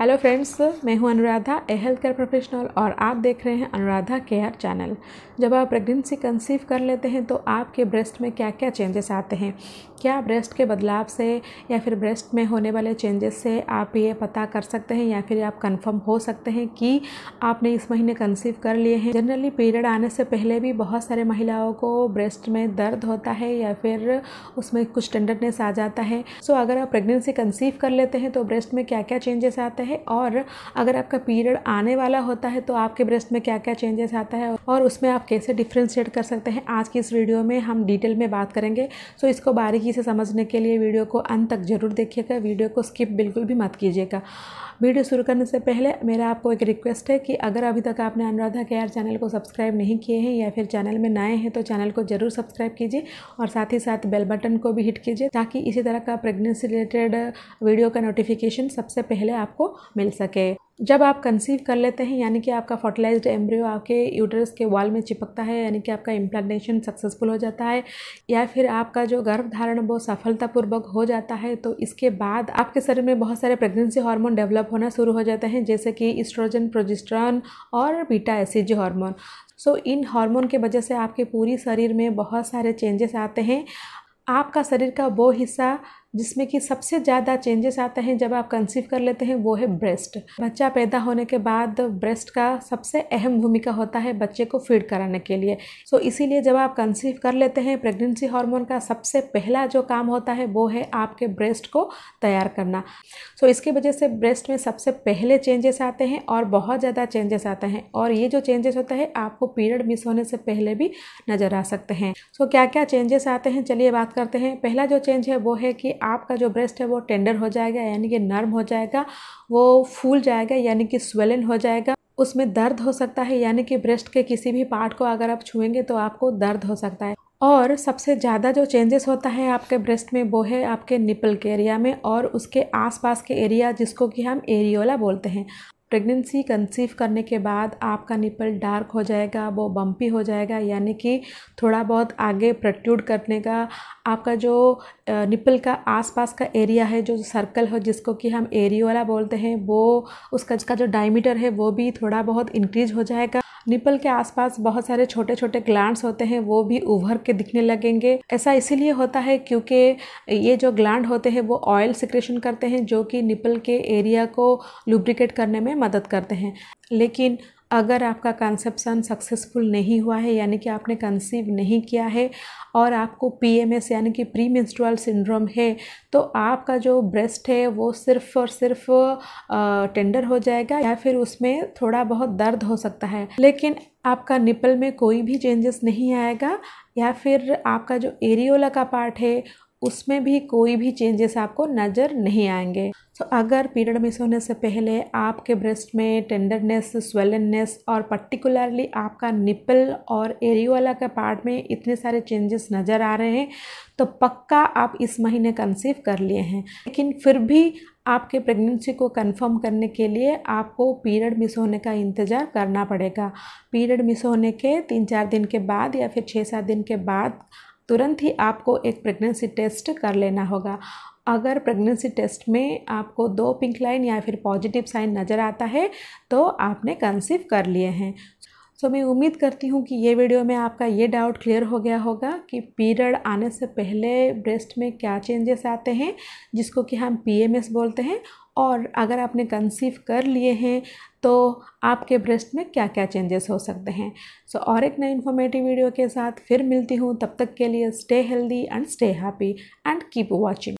hello friends मैं हूं Anuradha a health care professional और आप देख रहे हैं अनुराधा केयर चैनल जब आप प्रेगनेंसी कंसीव कर लेते हैं तो आपके ब्रेस्ट में क्या क्या चेंजेस आते हैं क्या ब्रेस्ट के बदलाव से या फिर ब्रेस्ट में होने वाले चेंजेस से आप ये पता कर सकते हैं या फिर आप कंफर्म हो सकते हैं कि आपने इस महीने कंसीव कर लिए हैं जनरली पीरियड आने से पहले भी बहुत सारे महिलाओं को ब्रेस्ट में दर्द होता है या फिर उसमें कुछ टेंडरनेस आ जाता है सो अगर आप प्रेगनेंसी कंसीव कर लेते हैं तो ब्रेस्ट में क्या क्या चेंजेस आते हैं है और अगर आपका पीरियड आने वाला होता है तो आपके ब्रेस्ट में क्या क्या चेंजेस आता है और उसमें आप कैसे डिफ्रेंशिएट कर सकते हैं आज की इस वीडियो में हम डिटेल में बात करेंगे सो इसको बारीकी से समझने के लिए वीडियो को अंत तक ज़रूर देखिएगा वीडियो को स्किप बिल्कुल भी मत कीजिएगा वीडियो शुरू करने से पहले मेरा आपको एक रिक्वेस्ट है कि अगर अभी तक आपने अनुराधा केयर चैनल को सब्सक्राइब नहीं किए हैं या फिर चैनल में नए हैं तो चैनल को ज़रूर सब्सक्राइब कीजिए और साथ ही साथ बेल बटन को भी हिट कीजिए ताकि इसी तरह का प्रेगनेंसी रिलेटेड वीडियो का नोटिफिकेशन सबसे पहले आपको मिल सके जब आप कंसीव कर लेते हैं यानी कि आपका फर्टिलाइज एम्ब्रियो आपके यूटरस के वॉल में चिपकता है यानी कि आपका इम्प्लांटेशन सक्सेसफुल हो जाता है या फिर आपका जो गर्भधारण वो सफलतापूर्वक हो जाता है तो इसके बाद आपके शरीर में बहुत सारे प्रेगनेंसी हार्मोन डेवलप होना शुरू हो जाते हैं जैसे कि इस्ट्रोजन प्रोजिस्ट्रॉन और बीटा एसिज हार्मोन सो इन हार्मोन के वजह से आपके पूरी शरीर में बहुत सारे चेंजेस आते हैं आपका शरीर का वो हिस्सा जिसमें कि सबसे ज़्यादा चेंजेस आते हैं जब आप कंसीव कर लेते हैं वो है ब्रेस्ट बच्चा पैदा होने के बाद ब्रेस्ट का सबसे अहम भूमिका होता है बच्चे को फीड कराने के लिए सो so, इसीलिए जब आप कंसीव कर लेते हैं प्रेगनेंसी हार्मोन का सबसे पहला जो काम होता है वो है आपके ब्रेस्ट को तैयार करना सो so, इसके वजह से ब्रेस्ट में सबसे पहले चेंजेस आते हैं और बहुत ज़्यादा चेंजेस आते हैं और ये जो चेंजेस होता है आपको पीरियड मिस होने से पहले भी नज़र आ सकते हैं सो so, क्या क्या चेंजेस आते हैं चलिए बात करते हैं पहला जो चेंज है वो है कि आपका जो ब्रेस्ट है वो टेंडर हो जाएगा यानी कि नर्म हो जाएगा वो फूल जाएगा यानी कि स्वेलन हो जाएगा उसमें दर्द हो सकता है यानी कि ब्रेस्ट के किसी भी पार्ट को अगर आप छुएंगे तो आपको दर्द हो सकता है और सबसे ज़्यादा जो चेंजेस होता है आपके ब्रेस्ट में वो है आपके निपल के एरिया में और उसके आसपास के एरिया जिसको कि हम एरियोला बोलते हैं प्रेगनेंसी कंसीव करने के बाद आपका निपल डार्क हो जाएगा वो बम्पी हो जाएगा यानी कि थोड़ा बहुत आगे प्रट्यूड करने का आपका जो निपल का आसपास का एरिया है जो सर्कल हो जिसको कि हम एरियोला बोलते हैं वो उसका जिसका जो डायमीटर है वो भी थोड़ा बहुत इंक्रीज हो जाएगा निपल के आसपास बहुत सारे छोटे छोटे ग्लैंड्स होते हैं वो भी उभर के दिखने लगेंगे ऐसा इसीलिए होता है क्योंकि ये जो ग्लैंड होते हैं वो ऑयल सिक्रेशन करते हैं जो कि निपल के एरिया को लुब्रिकेट करने में मदद करते हैं लेकिन अगर आपका कंसेप्शन सक्सेसफुल नहीं हुआ है यानी कि आपने कंसीव नहीं किया है और आपको पीएमएस यानी कि प्री मेंस्ट्रुअल सिंड्रोम है तो आपका जो ब्रेस्ट है वो सिर्फ और सिर्फ टेंडर हो जाएगा या फिर उसमें थोड़ा बहुत दर्द हो सकता है लेकिन आपका निपल में कोई भी चेंजेस नहीं आएगा या फिर आपका जो एरियोला का पार्ट है उसमें भी कोई भी चेंजेस आपको नज़र नहीं आएंगे सो तो so, अगर पीरियड मिस होने से पहले आपके ब्रेस्ट में टेंडरनेस स्वेलननेस और पर्टिकुलरली आपका निपल और एरियोला के पार्ट में इतने सारे चेंजेस नज़र आ रहे हैं तो पक्का आप इस महीने कंसीव कर लिए हैं लेकिन फिर भी आपके प्रेगनेंसी को कंफर्म करने के लिए आपको पीरियड मिस होने का इंतज़ार करना पड़ेगा पीरियड मिस होने के तीन चार दिन के बाद या फिर छः सात दिन के बाद तुरंत ही आपको एक प्रेगनेंसी टेस्ट कर लेना होगा अगर प्रेगनेंसी टेस्ट में आपको दो पिंक लाइन या फिर पॉजिटिव साइन नज़र आता है तो आपने कंसीव कर लिए हैं सो मैं उम्मीद करती हूँ कि ये वीडियो में आपका ये डाउट क्लियर हो गया होगा कि पीरियड आने से पहले ब्रेस्ट में क्या चेंजेस आते हैं जिसको कि हम पीएमएस बोलते हैं और अगर आपने कंसीव कर लिए हैं तो आपके ब्रेस्ट में क्या क्या चेंजेस हो सकते हैं सो so, और एक नए इन्फॉर्मेटिव वीडियो के साथ फिर मिलती हूँ तब तक के लिए stay healthy and stay happy and keep watching